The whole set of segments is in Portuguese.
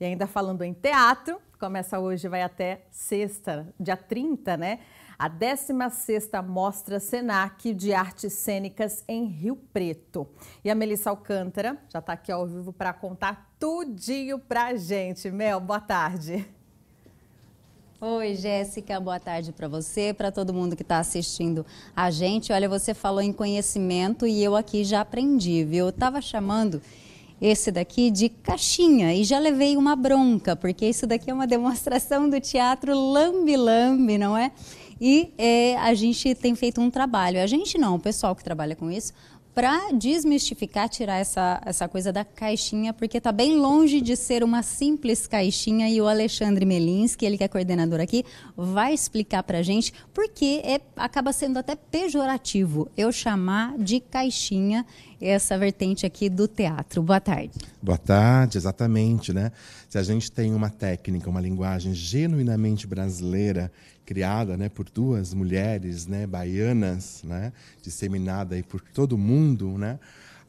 E ainda falando em teatro, começa hoje vai até sexta, dia 30, né? A 16ª Mostra Senac de Artes Cênicas em Rio Preto. E a Melissa Alcântara já está aqui ao vivo para contar tudinho para a gente. Mel, boa tarde. Oi, Jéssica, boa tarde para você, para todo mundo que está assistindo a gente. Olha, você falou em conhecimento e eu aqui já aprendi, viu? Eu estava chamando esse daqui de caixinha e já levei uma bronca, porque isso daqui é uma demonstração do teatro lambe-lambe, não é? E é, a gente tem feito um trabalho, a gente não, o pessoal que trabalha com isso, para desmistificar, tirar essa, essa coisa da caixinha, porque está bem longe de ser uma simples caixinha. E o Alexandre Melinski, ele que é coordenador aqui, vai explicar para a gente, porque é, acaba sendo até pejorativo eu chamar de caixinha essa vertente aqui do teatro. Boa tarde. Boa tarde, exatamente, né? Se a gente tem uma técnica, uma linguagem genuinamente brasileira, criada, né, por duas mulheres, né, baianas, né, disseminada aí por todo o mundo, né?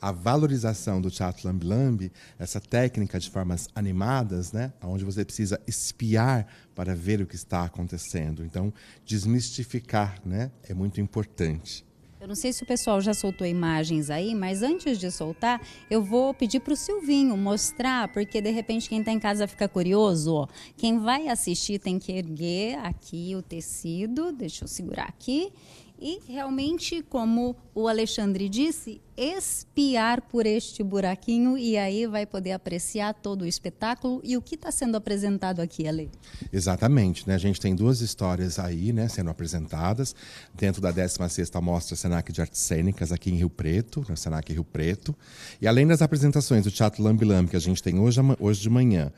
a valorização do teatro lambi-lambi, essa técnica de formas animadas, né, onde você precisa espiar para ver o que está acontecendo. Então, desmistificar né, é muito importante. Eu não sei se o pessoal já soltou imagens aí, mas antes de soltar, eu vou pedir para o Silvinho mostrar, porque de repente quem está em casa fica curioso. Ó. Quem vai assistir tem que erguer aqui o tecido, deixa eu segurar aqui, e realmente, como o Alexandre disse, espiar por este buraquinho e aí vai poder apreciar todo o espetáculo e o que está sendo apresentado aqui, Ale. Exatamente, né? A gente tem duas histórias aí, né, sendo apresentadas dentro da 16ª Mostra Senac de Artes Cênicas aqui em Rio Preto, no né, Senac Rio Preto. E além das apresentações do Teatro Lambi que a gente tem hoje, hoje de manhã,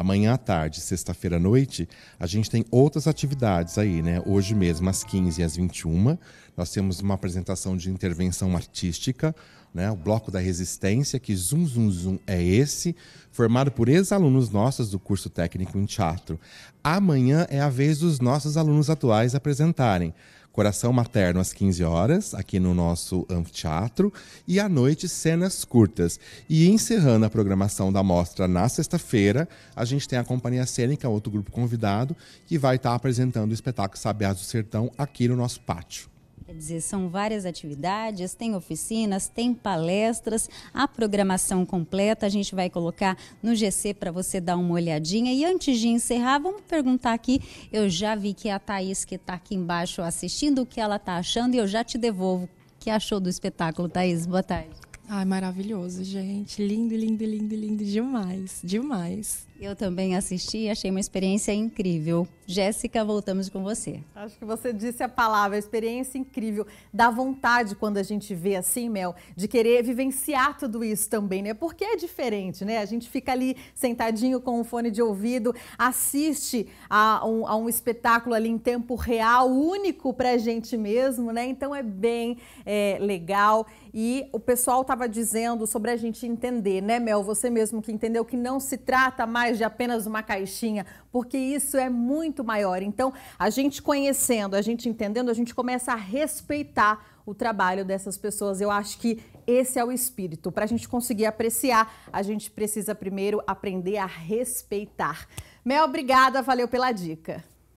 Amanhã à tarde, sexta-feira à noite, a gente tem outras atividades aí, né? Hoje mesmo, às 15 e às 21, nós temos uma apresentação de intervenção artística, né? O Bloco da Resistência, que zum zum zum é esse, formado por ex-alunos nossos do curso técnico em teatro. Amanhã é a vez dos nossos alunos atuais apresentarem. Coração Materno às 15 horas, aqui no nosso anfiteatro, e à noite cenas curtas. E encerrando a programação da mostra na sexta-feira, a gente tem a Companhia Cênica, outro grupo convidado, que vai estar apresentando o espetáculo Sabiás do Sertão aqui no nosso pátio. Quer dizer, são várias atividades, tem oficinas, tem palestras, a programação completa a gente vai colocar no GC para você dar uma olhadinha. E antes de encerrar, vamos perguntar aqui, eu já vi que é a Thaís que está aqui embaixo assistindo o que ela está achando e eu já te devolvo. O que achou do espetáculo, Thaís? Boa tarde. Ai, maravilhoso, gente. Lindo, lindo, lindo, lindo demais, demais. Eu também assisti e achei uma experiência incrível. Jéssica, voltamos com você. Acho que você disse a palavra, experiência incrível. Dá vontade quando a gente vê assim, Mel, de querer vivenciar tudo isso também, né? Porque é diferente, né? A gente fica ali sentadinho com um fone de ouvido, assiste a um, a um espetáculo ali em tempo real, único pra gente mesmo, né? Então é bem é, legal. E o pessoal está estava dizendo sobre a gente entender, né, Mel? Você mesmo que entendeu que não se trata mais de apenas uma caixinha, porque isso é muito maior. Então, a gente conhecendo, a gente entendendo, a gente começa a respeitar o trabalho dessas pessoas. Eu acho que esse é o espírito. Para a gente conseguir apreciar, a gente precisa primeiro aprender a respeitar. Mel, obrigada, valeu pela dica.